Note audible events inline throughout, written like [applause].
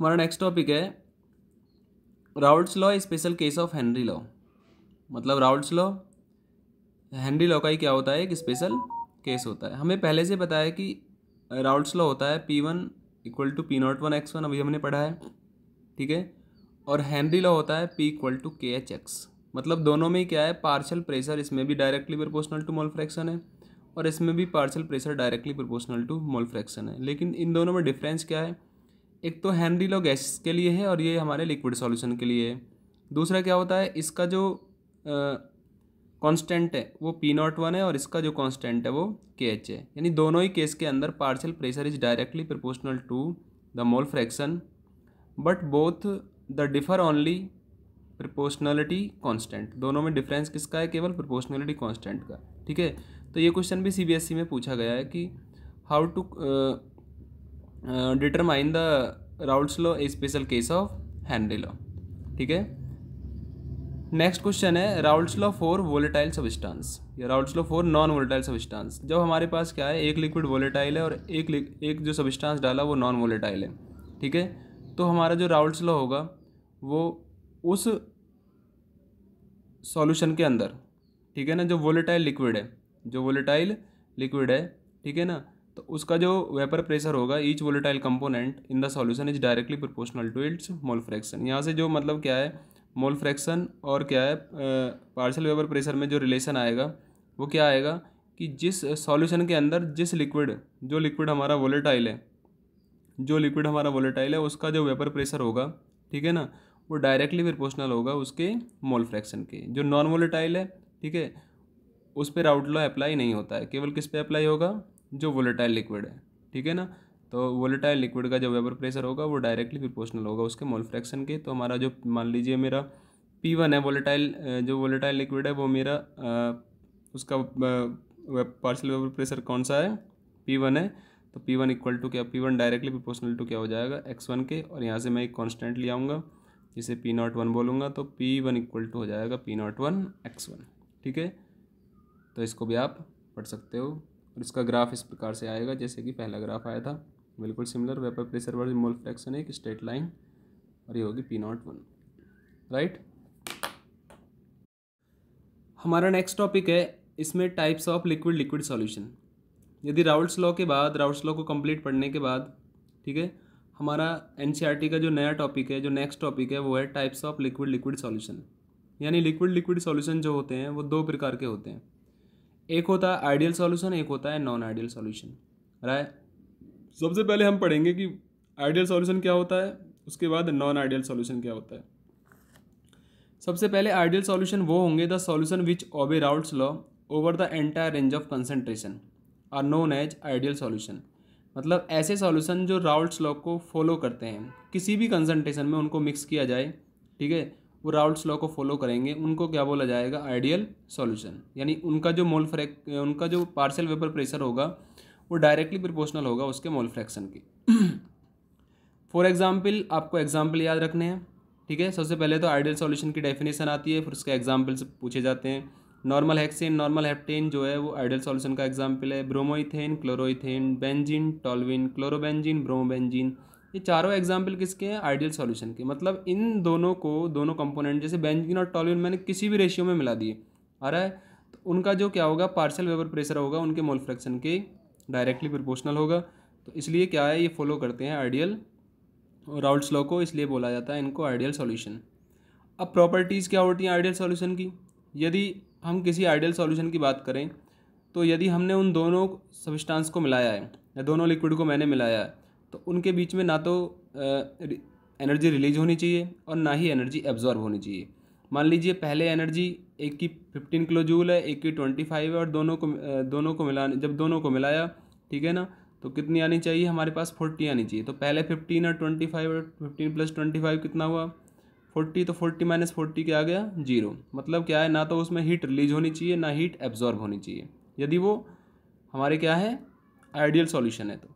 हमारा next topic है Raoult's law special case of Henry law मतलब राउल्ट्स लॉ हेनरी लॉ का ही क्या होता है एक स्पेशल केस होता है हमें पहले से पता है कि राउल्ट्स लॉ होता है P one equal to P not one X one अभी हमने पढ़ा है ठीक है और हेनरी लॉ होता है P equal to K H X मतलब दोनों में क्या है पार्शल प्रेशर इसमें भी directly proportional to mole fraction है और इसमें भी partial pressure directly proportional to mole fraction है लेकिन इन दोनों में डिफरेंस क्या है एक तो हैंनरी लॉ गैस के लिए है और ये हमारे लिक्विड सॉल्यूशन के लिए है दूसरा क्या होता है इसका जो कांस्टेंट है वो पी नॉट वन है और इसका जो कांस्टेंट है वो के एच है यानी दोनों ही केस के अंदर partial pressure is directly proportional to the mole fraction but both the differ only proportionality constant दोनों में डिफरेंस किसका है केवल प्रोपोर्शनलिटी कॉन्स्टेंट का ठीक है तो ये क्वेश्चन भी सी e में पूछा गया है कि how to determine the Raoult's law a special case of Henry law ठीक है नेक्स्ट क्वेश्चन है Raoult's law for volatile substance या Raoult's law for non volatile substance जब हमारे पास क्या है एक लिक्विड वोलेटाइल है और एक एक जो सबिस्टांस डाला वो नॉन वोलेटाइल है ठीक है तो हमारा जो राउल्स लॉ होगा वो उस सॉल्यूशन के अंदर ठीक है ना जो वोलेटाइल लिक्विड है जो वोलेटाइल लिक्विड है ठीक है ना उसका जो वेपर प्रेशर होगा each volatile component in the solution is directly proportional to its mole fraction यहाँ से जो मतलब क्या है मोल फ्रैक्शन और क्या है पार्शल वेपर प्रेशर में जो रिलेशन आएगा वो क्या आएगा कि जिस सॉल्यूशन के अंदर जिस लिक्विड जो लिक्विड हमारा वोलेटाइल है जो लिक्विड हमारा वोलेटाइल है उसका जो वेपर प्रेशर होगा ठीक है ना वो डायरेक्टली प्रोपोर्शनल होगा उसके मोल फ्रैक्शन के जो नॉन वोलेटाइल है ठीक है उस पर राउट लॉ अप्लाई नहीं होता है केवल किस पे अप्लाई होगा जो वोलेटाइल लिक्विड है ठीक है ना तो वोलेटाइल लिक्विड का जो वेपर प्रेशर होगा वो डायरेक्टली प्रोपोर्शनल होगा उसके मोल फ्रैक्शन के तो हमारा जो मान लीजिए मेरा पी वन है वोलेटाइल जो वोलेटाइल लिक्विड है वो मेरा उसका पार्सल वेपर प्रेशर कौन सा है पी वन है तो पी वन इक्वल टू क्या P one directly proportional to क्या हो जाएगा एक्स वन के और यहाँ से मैं एक कॉन्स्टेंट ले आऊँगा जिसे पी नॉट वन बोलूँगा तो पी वन इक्वल टू हो जाएगा P not one X one ठीक है तो इसको भी आप पढ़ सकते हो और इसका ग्राफ इस प्रकार से आएगा जैसे कि पहला ग्राफ आया था बिल्कुल similar vapour pressure word mole fraction एक स्ट्रेट लाइन और ये होगी पी नॉट वन राइट हमारा नेक्स्ट टॉपिक है इसमें types of liquid liquid solution यदि राउल्स लॉ के बाद राउल्स लॉ को कंप्लीट पढ़ने के बाद ठीक है हमारा एन e का जो नया टॉपिक है जो नेक्स्ट टॉपिक है वो है types of liquid liquid solution यानी लिक्विड लिक्विड सॉल्यूशन जो होते हैं वो दो प्रकार के होते हैं एक होता है आइडियल सॉल्यूशन एक होता है नॉन आइडियल सॉल्यूशन राय सबसे पहले हम पढ़ेंगे कि आइडियल सॉल्यूशन क्या होता है उसके बाद नॉन आइडियल सॉल्यूशन क्या होता है सबसे पहले आइडियल सॉल्यूशन वो होंगे the solution which obey Raoult's law over the entire range of concentration are known as ideal solution मतलब ऐसे सॉल्यूशन जो राउल्ट्स लॉ को फॉलो करते हैं किसी भी कंसनट्रेशन में उनको मिक्स किया जाए ठीक है वो राउल्ट्स लॉ को फॉलो करेंगे उनको क्या बोला जाएगा आइडियल सॉल्यूशन यानी उनका जो मोल फ्रैक उनका जो पार्सल वेपर प्रेशर होगा वो डायरेक्टली प्रोपोर्शनल होगा उसके मोल फ्रैक्शन के फॉर एग्जाम्पल आपको एग्जाम्पल याद रखने हैं ठीक है सबसे पहले तो आइडियल सॉल्यूशन की डेफिनेशन आती है फिर उसके एग्जाम्पल्स पूछे जाते हैं नॉर्मल हेक्सेन नॉर्मल हेप्टेन जो है वो आइडियल सॉल्यूशन का एग्जाम्पल है bromoethane chloroethane benzene toluene chlorobenzene bromobenzene ये चारों एग्जाम्पल किसके हैं आइडियल सॉल्यूशन के मतलब इन दोनों को दोनों कंपोनेंट जैसे बेंजीन और टॉलिन मैंने किसी भी रेशियो में मिला दिए आ रहा है तो उनका जो क्या होगा पार्सल वेबर प्रेशर होगा उनके मोल फ्रैक्शन के डायरेक्टली प्रोपोर्शनल होगा तो इसलिए क्या है ये फॉलो करते हैं आइडियल राउल्ट लॉ को इसलिए बोला जाता है इनको आइडियल सॉल्यूशन अब प्रॉपर्टीज़ क्या होती हैं आइडियल सॉल्यूशन की यदि हम किसी आइडियल सॉल्यूशन की बात करें तो यदि हमने उन दोनों सबिस्टांस को मिलाया है या दोनों लिक्विड को मैंने मिलाया है तो उनके बीच में ना तो एनर्जी रिलीज होनी चाहिए और ना ही एनर्जी एब्जॉर्ब होनी चाहिए मान लीजिए पहले एनर्जी एक की फिफ्टीन किलो जूल है एक की ट्वेंटी फाइव है और दोनों को दोनों को मिला जब दोनों को मिलाया ठीक है ना तो कितनी आनी चाहिए हमारे पास फोर्टी आनी चाहिए तो पहले फिफ्टीन और ट्वेंटी फाइव और फिफ्टीन प्लस ट्वेंटी फाइव कितना हुआ फोर्टी तो फोर्टी माइनस फोर्टी क्या आ गया जीरो मतलब क्या है ना तो उसमें हीट रिलीज होनी चाहिए ना हीट एब्जॉर्ब होनी चाहिए यदि वो हमारे क्या है आइडियल सॉल्यूशन है तो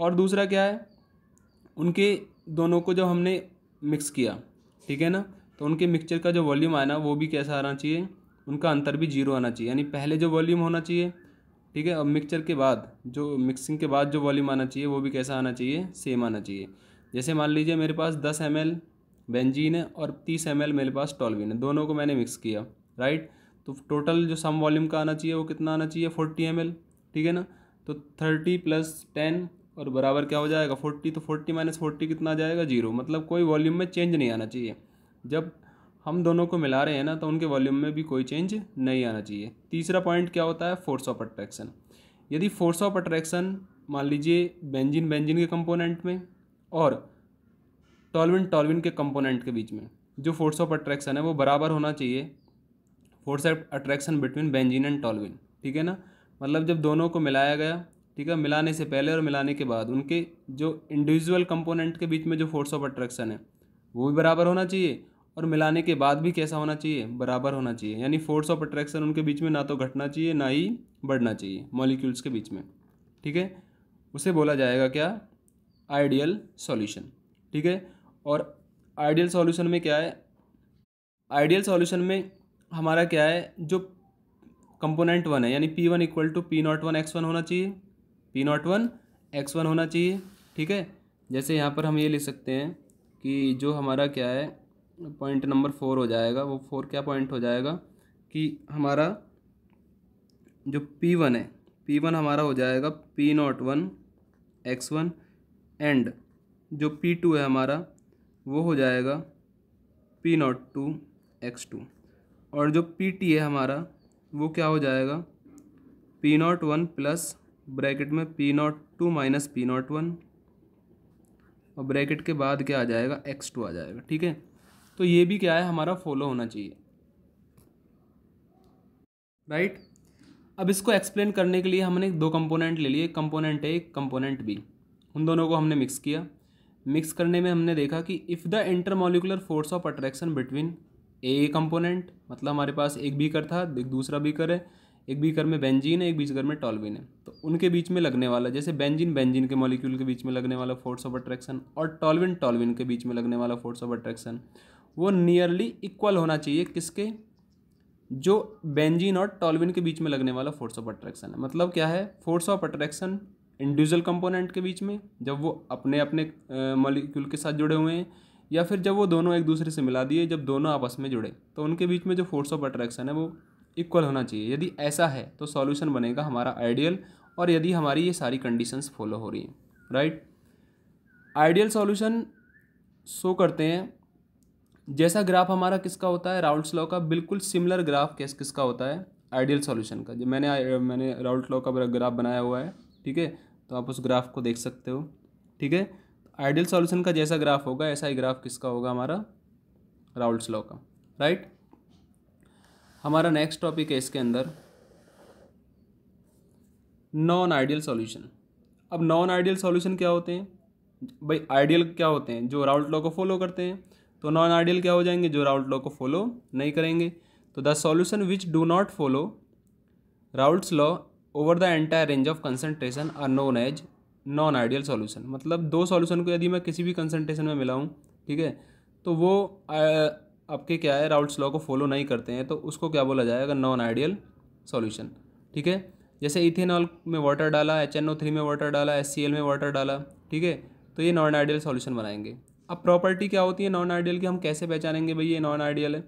और दूसरा क्या है उनके दोनों को जब हमने मिक्स किया ठीक है ना तो उनके मिक्सचर का जो वॉल्यूम आया ना वो भी कैसा आना चाहिए उनका अंतर भी जीरो आना चाहिए यानी पहले जो वॉल्यूम होना चाहिए ठीक है और मिक्सचर के बाद जो मिक्सिंग के बाद जो वॉल्यूम आना चाहिए वो भी कैसा आना चाहिए सेम आना चाहिए जैसे मान लीजिए मेरे पास दस एम एल बेंजीन है और तीस एम एल मेरे पास टॉलविन है दोनों को मैंने मिक्स किया राइट तो टोटल जो सम वॉल्यूम का आना चाहिए वो कितना आना चाहिए फोर्टी एम एल ठीक है ना तो थर्टी प्लस टेन और बराबर क्या हो जाएगा फोर्टी तो फोर्टी माइनस फोर्टी कितना आ जाएगा जीरो मतलब कोई वॉल्यूम में चेंज नहीं आना चाहिए जब हम दोनों को मिला रहे हैं ना तो उनके वॉल्यूम में भी कोई चेंज नहीं आना चाहिए तीसरा पॉइंट क्या होता है फोर्स ऑफ अट्रैक्शन यदि फोर्स ऑफ अट्रैक्शन मान लीजिए बेंजिन बेंजिन के कंपोनेंट में और टॉलविन टॉलविन के कंपोनेंट के बीच में जो फोर्स ऑफ अट्रैक्शन है वो बराबर होना चाहिए force of attraction between benzene and toluene ठीक है ना मतलब जब दोनों को मिलाया गया ठीक है मिलाने से पहले और मिलाने के बाद उनके जो इंडिविजुअल कंपोनेंट के बीच में जो फोर्स ऑफ अट्रैक्शन है वो भी बराबर होना चाहिए और मिलाने के बाद भी कैसा होना चाहिए बराबर होना चाहिए यानी फोर्स ऑफ अट्रैक्शन उनके बीच में ना तो घटना चाहिए ना ही बढ़ना चाहिए मॉलिक्यूल्स के बीच में ठीक है उसे बोला जाएगा क्या आइडियल सॉल्यूशन ठीक है और आइडियल सॉल्यूशन में क्या है आइडियल सॉल्यूशन में हमारा क्या है जो कंपोनेंट वन है यानी P one equal to P not one X one होना चाहिए P not one X one होना चाहिए ठीक है जैसे यहाँ पर हम ये लिख सकते हैं कि जो हमारा क्या है पॉइंट नंबर फोर हो जाएगा वो फोर क्या पॉइंट हो जाएगा कि हमारा जो पी वन है पी वन हमारा हो जाएगा P not one X one and जो पी टू है हमारा वो हो जाएगा P nought two X two और जो पी टी है हमारा वो क्या हो जाएगा P not one plus bracket में P nought two minus P not one और ब्रैकेट के बाद क्या आ जाएगा एक्स टू आ जाएगा ठीक है तो ये भी क्या है हमारा फॉलो होना चाहिए राइट अब इसको एक्सप्लेन करने के लिए हमने दो कंपोनेंट ले लिए कंपोनेंट ए कंपोनेंट बी उन दोनों को हमने मिक्स किया मिक्स करने में हमने देखा कि if the intermolecular force of attraction between A component मतलब हमारे पास एक बीकर था एक दूसरा बीकर है एक बीकर में बेंजीन है एक बीकर में टॉलविन है तो उनके बीच में लगने वाला जैसे बेंजीन बेंजीन के मॉलिक्यूल के बीच में लगने वाला फोर्स ऑफ अट्रैक्शन और टॉलविन टॉलविन के बीच में लगने वाला फोर्स ऑफ अट्रैक्शन वो नियरली इक्वल होना चाहिए किसके जो बेंजीन और टॉलविन के बीच में लगने वाला फोर्स ऑफ अट्रैक्शन है मतलब क्या है force of attraction individual component के बीच में जब वो अपने अपने मॉलिक्यूल के साथ जुड़े हुए हैं या फिर जब वो दोनों एक दूसरे से मिला दिए जब दोनों आपस में जुड़े तो उनके बीच में जो फोर्स ऑफ अट्रैक्शन है वो इक्वल होना चाहिए यदि ऐसा है तो सॉल्यूशन बनेगा हमारा आइडियल और यदि हमारी ये सारी कंडीशंस फॉलो हो रही हैं राइट आइडियल सॉल्यूशन शो करते हैं जैसा ग्राफ हमारा किसका होता है राउल्ट लॉ का बिल्कुल सिमिलर ग्राफ कैस किसका होता है आइडियल सॉल्यूशन का जब मैंने मैंने राउल्ट लॉ का ग्राफ बनाया हुआ है ठीक है तो आप उस ग्राफ को देख सकते हो ठीक है आइडियल सॉल्यूशन का जैसा ग्राफ होगा ऐसा ही ग्राफ किसका होगा हमारा राउल्ट लॉ का राइट हमारा नेक्स्ट टॉपिक है इसके अंदर नॉन आइडियल सॉल्यूशन अब नॉन आइडियल सॉल्यूशन क्या होते हैं भाई आइडियल क्या होते हैं जो राउट लॉ को फॉलो करते हैं तो नॉन आइडियल क्या हो जाएंगे जो राउट लॉ को फॉलो नहीं करेंगे तो the solution which do not follow Raoult's law over the entire range of concentration are known as non ideal solution मतलब दो सॉल्यूशन को यदि मैं किसी भी कंसनट्रेशन में मिलाऊँ ठीक है तो वो आपके क्या है राउल्ट्स लॉ को फॉलो नहीं करते हैं तो उसको क्या बोला जाएगा नॉन आइडियल सॉल्यूशन ठीक है जैसे इथेनॉल में वाटर डाला एच में वाटर डाला एस में वाटर डाला ठीक है तो ये नॉन आइडियल सॉल्यूशन बनाएंगे अब प्रॉपर्टी क्या होती है नॉन आइडियल की हम कैसे पहचानेंगे भाई ये नॉन आइडियल है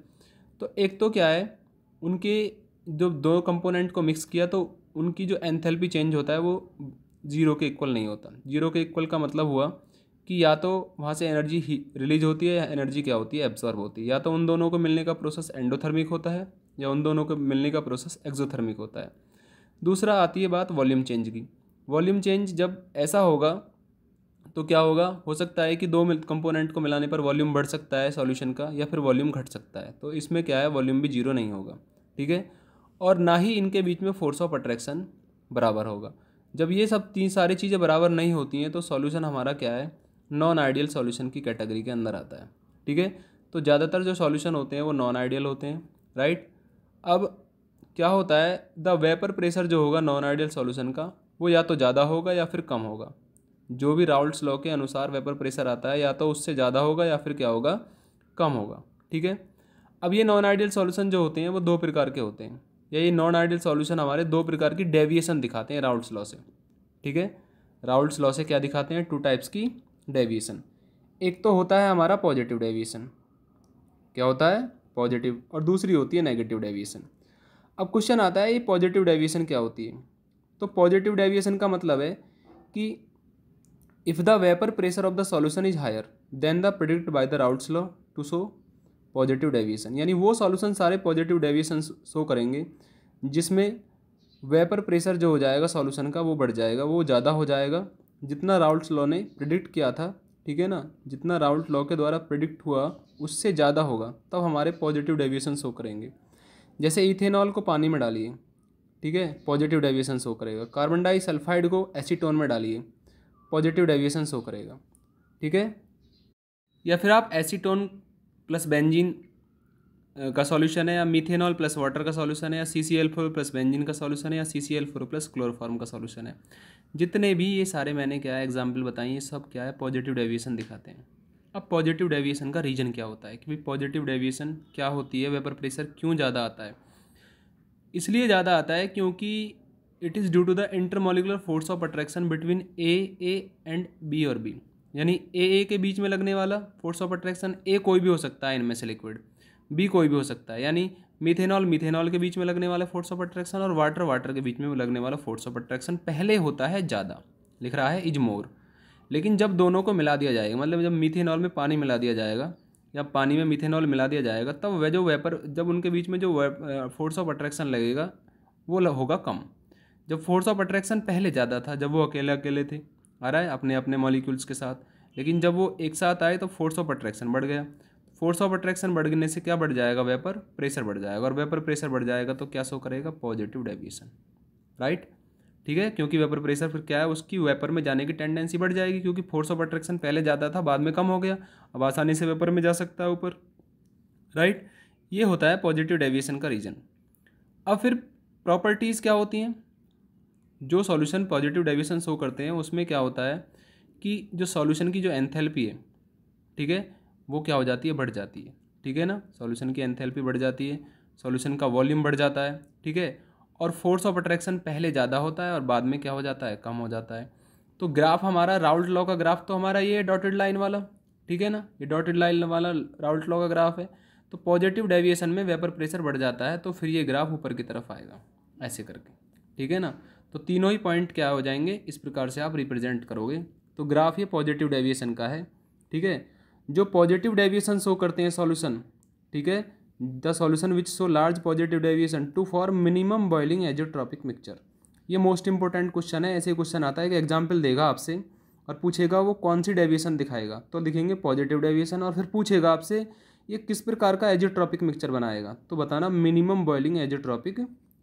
तो एक तो क्या है उनके जो दो कंपोनेंट को मिक्स किया तो उनकी जो एंथेल्पी चेंज होता है वो जीरो के इक्वल नहीं होता जीरो के इक्वल का मतलब हुआ कि या तो वहाँ से एनर्जी ही रिलीज होती है या एनर्जी क्या होती है एब्जॉर्ब होती है या तो उन दोनों को मिलने का प्रोसेस एंडोथर्मिक होता है या उन दोनों को मिलने का प्रोसेस एक्जोथर्मिक होता है दूसरा आती है बात वॉल्यूम चेंज की वॉल्यूम चेंज जब ऐसा होगा तो क्या होगा हो सकता है कि दो कंपोनेंट को मिलाने पर वॉल्यूम बढ़ सकता है सॉल्यूशन का या फिर वॉल्यूम घट सकता है तो इसमें क्या है वॉल्यूम भी जीरो नहीं होगा ठीक है और ना ही इनके बीच में फोर्स ऑफ अट्रैक्शन बराबर होगा जब ये सब तीन सारी चीज़ें बराबर नहीं होती हैं तो सॉल्यूशन हमारा क्या है नॉन आइडियल सॉल्यूशन की कैटेगरी के अंदर आता है ठीक है तो ज़्यादातर जो सॉल्यूशन होते हैं वो नॉन आइडियल होते हैं राइट अब क्या होता है द वेपर प्रेशर जो होगा नॉन आइडियल सॉल्यूशन का वो या तो ज़्यादा होगा या फिर कम होगा जो भी राउल्ड्स लॉ के अनुसार वेपर प्रेशर आता है या तो उससे ज़्यादा होगा या फिर क्या होगा कम होगा ठीक है अब ये नॉन आइडियल सॉल्यूशन जो होते हैं वो दो प्रकार के होते हैं या ये नॉन आइडियल सॉल्यूशन हमारे दो प्रकार की डेविएशन दिखाते हैं राउल्ट्स लॉ से ठीक है राउल्ट्स लॉ से क्या दिखाते हैं टू टाइप्स की डेविएशन एक तो होता है हमारा पॉजिटिव डेविएशन क्या होता है पॉजिटिव और दूसरी होती है नेगेटिव डेविएशन अब क्वेश्चन आता है ये पॉजिटिव डेविएशन क्या होती है तो पॉजिटिव डेविएशन का मतलब है कि if the vapour pressure of the solution is higher than the predict by the Raoult's law to show positive deviation यानी वो सॉल्यूशन सारे पॉजिटिव डेविएशन शो करेंगे जिसमें वेपर प्रेशर जो हो जाएगा सॉल्यूशन का वो बढ़ जाएगा वो ज़्यादा हो जाएगा जितना राउल्ट लॉ ने प्रिडिक्ट किया था ठीक है ना जितना राउल्ट लॉ के द्वारा प्रिडिक्ट हुआ उससे ज़्यादा होगा तब हमारे पॉजिटिव डेविएशन शो करेंगे जैसे इथेनॉल को पानी में डालिए ठीक है पॉजिटिव डेविएशन शो करेगा कार्बन डाइसल्फाइड को एसीटोन में डालिए पॉजिटिव डेविएशन शो करेगा ठीक है या फिर आप एसीटोन प्लस बेंजीन का सॉल्यूशन है या मीथेनॉल प्लस वाटर का सॉल्यूशन है या C C L four plus benzene का सॉल्यूशन है या C C L four plus chloroform का सॉल्यूशन है जितने भी ये सारे मैंने क्या है एग्जाम्पल बताई ये सब क्या है पॉजिटिव डेविएशन दिखाते हैं अब पॉजिटिव डेविएशन का रीज़न क्या होता है कि भाई पॉजिटिव डेविएशन क्या होती है वेपर प्रेशर क्यों ज़्यादा आता है इसलिए ज़्यादा आता है क्योंकि it is due to the intermolecular force of attraction between A A and B और बी यानी ए ए के बीच में लगने वाला फोर्स ऑफ अट्रैक्शन ए कोई भी हो सकता है इनमें से लिक्विड बी कोई भी हो सकता है यानी मिथेनॉल मिथेनॉल के बीच में लगने वाला फोर्स ऑफ अट्रैक्शन और वाटर वाटर के बीच में लगने वाला फोर्स ऑफ अट्रैक्शन पहले होता है ज़्यादा लिख रहा है इज मोर लेकिन जब दोनों को मिला दिया जाएगा मतलब जब मिथेनॉल में पानी मिला दिया जाएगा या पानी में मिथेनॉल मिला दिया जाएगा तब वह जो वेपर जब उनके बीच में जो फोर्स ऑफ अट्रैक्शन लगेगा वो होगा कम जब फोर्स ऑफ अट्रैक्शन पहले ज़्यादा था जब वो अकेले अकेले थे आ रहा है अपने अपने मॉलिक्यूल्स के साथ लेकिन जब वो एक साथ आए तो फोर्स ऑफ अट्रैक्शन बढ़ गया फोर्स ऑफ अट्रैक्शन बढ़ने से क्या बढ़ जाएगा वेपर प्रेशर बढ़ जाएगा और वेपर प्रेशर बढ़ जाएगा तो क्या शो करेगा पॉजिटिव डेविएशन राइट ठीक है क्योंकि वेपर प्रेशर फिर क्या है उसकी वेपर में जाने की टेंडेंसी बढ़ जाएगी क्योंकि फोर्स ऑफ अट्रैक्शन पहले ज़्यादा था बाद में कम हो गया अब आसानी से वेपर में जा सकता है ऊपर राइट ये होता है पॉजिटिव डेविएशन का रीज़न अब फिर प्रॉपर्टीज़ क्या होती हैं जो सॉल्यूशन पॉजिटिव डेविएशन शो करते हैं उसमें क्या होता है कि जो सॉल्यूशन की जो एंथैल्पी है ठीक है वो क्या हो जाती है बढ़ जाती है ठीक है ना सॉल्यूशन की एंथैल्पी बढ़ जाती है सॉल्यूशन का वॉल्यूम बढ़ जाता है ठीक है और फोर्स ऑफ अट्रैक्शन पहले ज़्यादा होता है और बाद में क्या हो जाता है कम हो जाता है तो ग्राफ हमारा राउल्ट लॉ का ग्राफ तो हमारा ये डॉटेड लाइन वाला ठीक है ना ये डॉटेड लाइन वाला राउल्ट लॉ का ग्राफ है तो पॉजिटिव डेविएशन में वेपर प्रेशर बढ़ जाता है तो फिर ये ग्राफ ऊपर की तरफ आएगा ऐसे करके ठीक है ना तो तीनों ही पॉइंट क्या हो जाएंगे इस प्रकार से आप रिप्रेजेंट करोगे तो ग्राफ ये पॉजिटिव डेविएशन का है ठीक है जो पॉजिटिव डेविएशन शो करते हैं सॉल्यूशन ठीक है the solution which show large positive deviation to for minimum boiling tropic mixture ये मोस्ट इंपॉर्टेंट क्वेश्चन है ऐसे क्वेश्चन आता है कि एग्जाम्पल देगा आपसे और पूछेगा वो कौन सी डेविएशन दिखाएगा तो लिखेंगे पॉजिटिव डेविएशन और फिर पूछेगा आपसे ये किस प्रकार का एजोट्रॉपिक मिक्सचर बनाएगा तो बताना मिनिमम बॉइलिंग एजोट्रॉपिक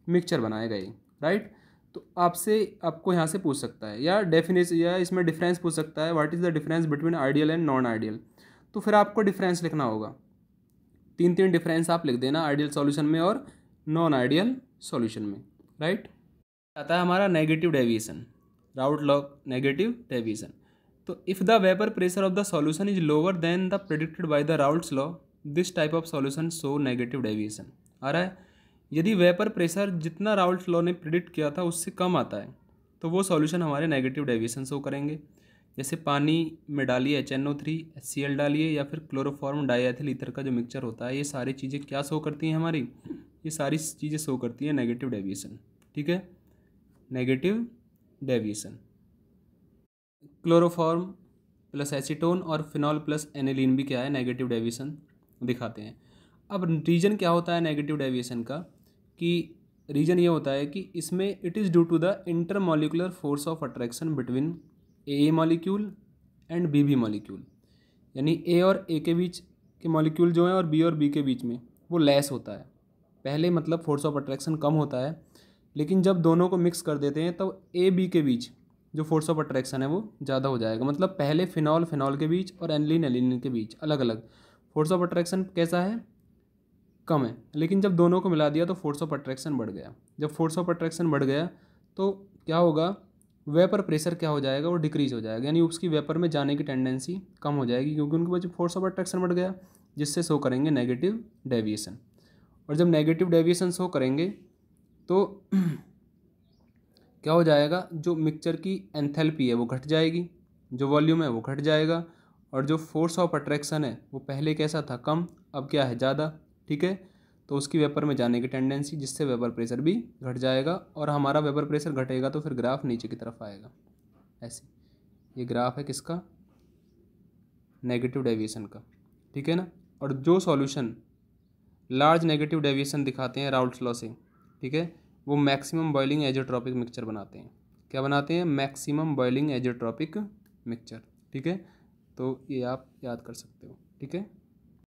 मिक्सचर बनाएगा ये राइट तो आपसे आपको यहाँ से पूछ सकता है या डेफिनेशन या इसमें डिफरेंस पूछ सकता है what is the difference between ideal and non ideal तो फिर आपको डिफरेंस लिखना होगा तीन तीन डिफरेंस आप लिख देना आइडियल सॉल्यूशन में और नॉन आइडियल सॉल्यूशन में राइट आता है हमारा negative deviation Raoult law negative deviation तो if the vapour pressure of the solution is lower than the predicted by the Raoult's law this type of solution show negative deviation आ रहा है यदि vapour pressure जितना Raoult law ने predict किया था उससे कम आता है तो वो सॉल्यूशन हमारे नेगेटिव डेविएशन शो करेंगे जैसे पानी में डालिए H N O three H C L डालिए या फिर क्लोरोफॉर्म डाईएथिल ईथर का जो मिक्सचर होता है ये सारी चीज़ें क्या शो करती हैं हमारी ये सारी चीज़ें शो करती हैं नेगेटिव डेविएशन ठीक है negative deviation chloroform plus acetone और फिनॉल प्लस एनिलीन भी क्या है नेगेटिव डेविएशन दिखाते हैं अब रीजन क्या होता है नेगेटिव डेविएशन का कि रीजन ये होता है कि इसमें it is due to the intermolecular force of attraction between A molecule and B B molecule यानी ए और ए के बीच के मॉलिक्यूल जो हैं और बी और बी के बीच में वो लेस होता है पहले मतलब फोर्स ऑफ अट्रैक्शन कम होता है लेकिन जब दोनों को मिक्स कर देते हैं तब तो ए बी के बीच जो फोर्स ऑफ अट्रैक्शन है वो ज़्यादा हो जाएगा मतलब पहले फिनॉल फिनॉल के बीच और एनलिन एलिन के बीच अलग अलग फोर्स ऑफ अट्रैक्शन कैसा है कम है लेकिन जब दोनों को मिला दिया तो फोर्स ऑफ अट्रैक्शन बढ़ गया जब फोर्स ऑफ अट्रैक्शन बढ़ गया तो क्या होगा वेपर प्रेशर क्या हो जाएगा वो डिक्रीज हो जाएगा यानी उसकी वेपर में जाने की टेंडेंसी कम हो जाएगी क्योंकि उनके पास फोर्स ऑफ अट्रैक्शन बढ़ गया जिससे शो करेंगे नेगेटिव डेविएशन और जब नेगेटिव डेविएशन शो करेंगे तो [clears throat] क्या हो जाएगा जो मिक्सचर की एंथेल्पी है वो घट जाएगी जो वॉल्यूम है वो घट जाएगा और जो फोर्स ऑफ अट्रैक्शन है वो पहले कैसा था कम अब क्या है ज़्यादा ठीक है तो उसकी वेपर में जाने की टेंडेंसी जिससे वेपर प्रेशर भी घट जाएगा और हमारा वेपर प्रेशर घटेगा तो फिर ग्राफ नीचे की तरफ आएगा ऐसे ये ग्राफ है किसका नेगेटिव डेविएशन का ठीक है ना और जो सॉल्यूशन लार्ज नेगेटिव डेविएशन दिखाते हैं राउल्ट लॉ से ठीक है वो मैक्सिमम बॉइलिंग एजोट्रॉपिक मिक्सचर बनाते हैं क्या बनाते हैं मैक्सिमम बॉइलिंग एजोट्रॉपिक मिक्सचर ठीक है तो ये आप याद कर सकते हो ठीक है